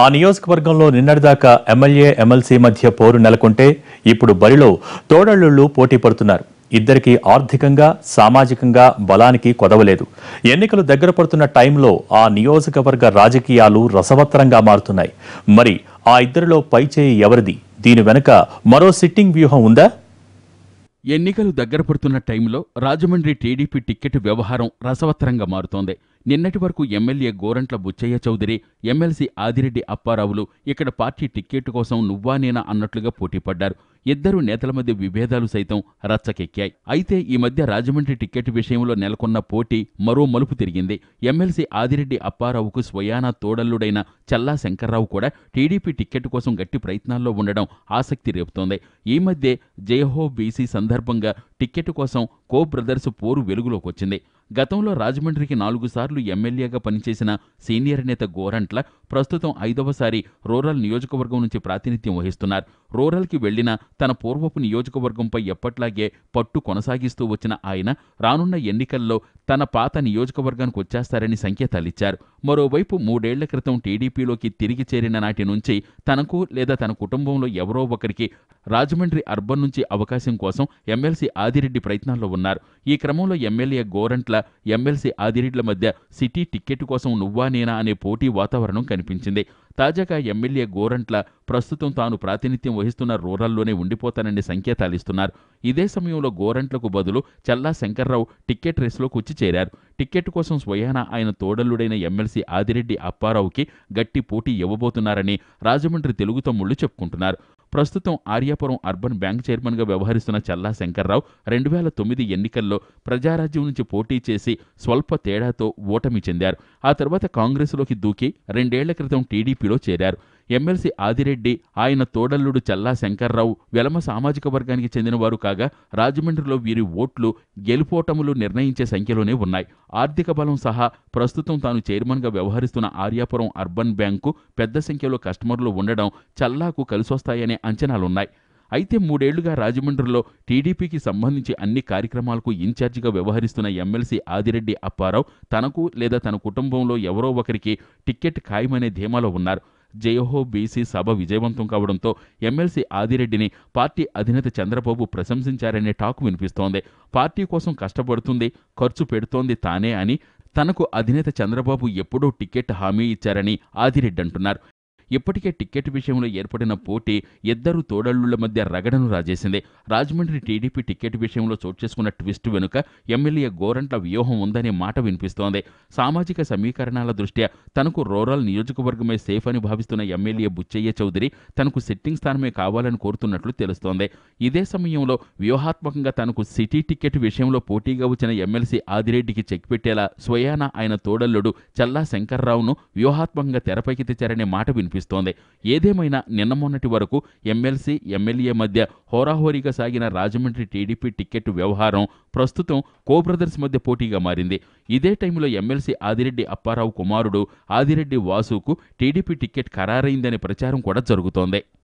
ఆ నియోజకవర్గంలో నిన్నటిదాకా ఎమ్మెల్యే ఎమ్మెల్సీ మధ్య పోరు నెలకొంటే ఇప్పుడు బరిలో తోడళ్లుళ్ళు పోటీ పడుతున్నారు ఇద్దరికి ఆర్థికంగా సామాజికంగా బలానికి కొదవలేదు ఎన్నికలు దగ్గర పడుతున్న టైంలో ఆ నియోజకవర్గ రాజకీయాలు రసవత్తరంగా మారుతున్నాయి మరి ఆ ఇద్దరిలో పైచేయి ఎవరిది దీని వెనుక మరో సిట్టింగ్ వ్యూహం ఉందా ఎన్నికలు దగ్గర పడుతున్న టైంలో రాజమండ్రి టీడీపీ టిక్కెట్ వ్యవహారం రసవత్తరంగా మారుతోంది నిన్నటి వరకు ఎమ్మెల్యే గోరంట్ల బుచ్చయ్య చౌదరి ఎమ్మెల్సీ ఆదిరెడ్డి అప్పారావులు ఇక్కడ పార్టీ టిక్కెట్టు కోసం నువ్వా నేనా అన్నట్లుగా పోటీపడ్డారు ఇద్దరు నేతల మధ్య విభేదాలు సైతం రచ్చకెక్కాయి అయితే ఈ మధ్య రాజమండ్రి టిక్కెట్ విషయంలో నెలకొన్న పోటీ మరో మలుపు తిరిగింది ఎమ్మెల్సీ ఆదిరెడ్డి అప్పారావుకు స్వయానా తోడల్లుడైన చల్లా శంకర్రావు కూడా టీడీపీ టిక్కెట్ కోసం గట్టి ప్రయత్నాల్లో ఉండడం ఆసక్తి రేపుతోంది ఈ మధ్య జయహో బీసీ సందర్భంగా టిక్కెట్టు కోసం కో బ్రదర్స్ పోరు వెలుగులోకొచ్చింది గతంలో రాజమండ్రికి నాలుగు సార్లు ఎమ్మెల్యేగా పనిచేసిన సీనియర్ నేత గోరంట్ల ప్రస్తుతం ఐదవసారి రూరల్ నియోజకవర్గం నుంచి ప్రాతినిధ్యం వహిస్తున్నారు రూరల్కి వెళ్లిన తన పూర్వపు నియోజకవర్గంపై ఎప్పట్లాగే పట్టు కొనసాగిస్తూ వచ్చిన ఆయన రానున్న ఎన్నికల్లో తన పాత నియోజకవర్గానికి వచ్చేస్తారని సంకేతాలిచ్చారు మరోవైపు మూడేళ్ల క్రితం టీడీపీలోకి తిరిగి చేరిన నాటి నుంచి తనకు లేదా తన కుటుంబంలో ఎవరో ఒకరికి రాజమండ్రి అర్బన్ నుంచి అవకాశం కోసం ఎమ్మెల్సీ ఆదిరెడ్డి ప్రయత్నాల్లో ఉన్నారు ఈ క్రమంలో ఎమ్మెల్యే గోరంట్ల ఎమ్మెల్సీ ఆదిరెడ్ల మధ్య సిటీ టిక్కెట్ కోసం నువ్వా నేనా అనే పోటీ వాతావరణం కనిపించింది తాజాగా ఎమ్మెల్యే గోరంట్ల ప్రస్తుతం తాను ప్రాతినిధ్యం వహిస్తున్న రూరల్లోనే ఉండిపోతానని సంకేతాలిస్తున్నారు ఇదే సమయంలో గోరంట్లకు బదులు చల్లా శంకర్రావు టిక్కెట్ రేసులో కూర్చి చేరారు టికెట్ కోసం స్వయాన ఆయన తోడల్లుడైన ఎమ్మెల్సీ ఆదిరెడ్డి అప్పారావుకి గట్టి పోటీ ఇవ్వబోతున్నారని రాజమండ్రి తెలుగు తమ్ముళ్లు చెప్పుకుంటున్నారు ప్రస్తుతం ఆర్యాపురం అర్బన్ బ్యాంక్ చైర్మన్గా వ్యవహరిస్తున్న చల్లా శంకర్రావు రెండు వేల తొమ్మిది ఎన్నికల్లో ప్రజారాజ్యం నుంచి పోటీ చేసి స్వల్ప తేడాతో ఓటమి చెందారు ఆ తర్వాత కాంగ్రెస్లోకి దూకి రెండేళ్ల క్రితం టీడీపీలో చేరారు ఎమ్మెల్సీ ఆదిరెడ్డి ఆయన తోడల్లుడు చల్లా శంకర్రావు వెలమ సామాజిక వర్గానికి చెందినవారు కాగా రాజమండ్రిలో వీరి ఓట్లు గెలుపోటములు నిర్ణయించే సంఖ్యలోనే ఉన్నాయి ఆర్థిక బలం సహా ప్రస్తుతం తాను చైర్మన్గా వ్యవహరిస్తున్న ఆర్యాపురం అర్బన్ బ్యాంకు పెద్ద సంఖ్యలో కస్టమర్లు ఉండడం చల్లాకు కలిసొస్తాయనే అంచనాలున్నాయి అయితే మూడేళ్లుగా రాజమండ్రిలో టీడీపీకి సంబంధించి అన్ని కార్యక్రమాలకు ఇన్ఛార్జిగా వ్యవహరిస్తున్న ఎమ్మెల్సీ ఆదిరెడ్డి అప్పారావు తనకు లేదా తన కుటుంబంలో ఎవరో ఒకరికి టిక్కెట్ ఖాయమనే ధీమాలో ఉన్నారు జయహో బీసీ సభ విజయవంతం కావడంతో ఎమ్మెల్సీ ఆదిరెడ్డిని పార్టీ అధినేత చంద్రబాబు ప్రశంసించారనే టాక్ వినిపిస్తోంది పార్టీ కోసం కష్టపడుతుంది ఖర్చు పెడుతోంది తానే అని తనకు అధినేత చంద్రబాబు ఎప్పుడూ టికెట్ హామీ ఇచ్చారని ఆదిరెడ్డి అంటున్నారు ఇప్పటికే టిక్కెట్ విషయంలో ఏర్పడిన పోటీ ఇద్దరు తోడళ్ళుల మధ్య రగడను రాజేసింది రాజమండ్రి టీడీపీ టికెట్ విషయంలో చోటు చేసుకున్న ట్విస్ట్ వెనుక ఎమ్మెల్యే గోరంట్ల వ్యూహం ఉందనే మాట వినిపిస్తోంది సామాజిక సమీకరణాల దృష్ట్యా తనకు రూరల్ నియోజకవర్గమే సేఫ్ అని భావిస్తున్న ఎమ్మెల్యే బుచ్చయ్య చౌదరి తనకు సిట్టింగ్ స్థానమే కావాలని కోరుతున్నట్లు తెలుస్తోంది ఇదే సమయంలో వ్యూహాత్మకంగా తనకు సిటీ టికెట్ విషయంలో పోటీగా వచ్చిన ఎమ్మెల్సీ ఆదిరెడ్డికి చెక్ పెట్టేలా స్వయాన ఆయన తోడల్లుడు చల్లా శంకర్రావును వ్యూహాత్మకంగా తెరపైకి తెచ్చారనే మాట వినిపిస్తుంది కనిపిస్తోంది ఏదేమైనా నిన్న మొన్నటి వరకు ఎమ్మెల్సీ ఎమ్మెల్యే మధ్య హోరాహోరీగా సాగిన రాజమండ్రి టీడీపీ టికెట్ వ్యవహారం ప్రస్తుతం కో బ్రదర్స్ మధ్య పోటీగా మారింది ఇదే టైంలో ఎమ్మెల్సీ ఆదిరెడ్డి అప్పారావు కుమారుడు ఆదిరెడ్డి వాసుకు టీడీపీ టికెట్ ఖరారైందనే ప్రచారం కూడా జరుగుతోంది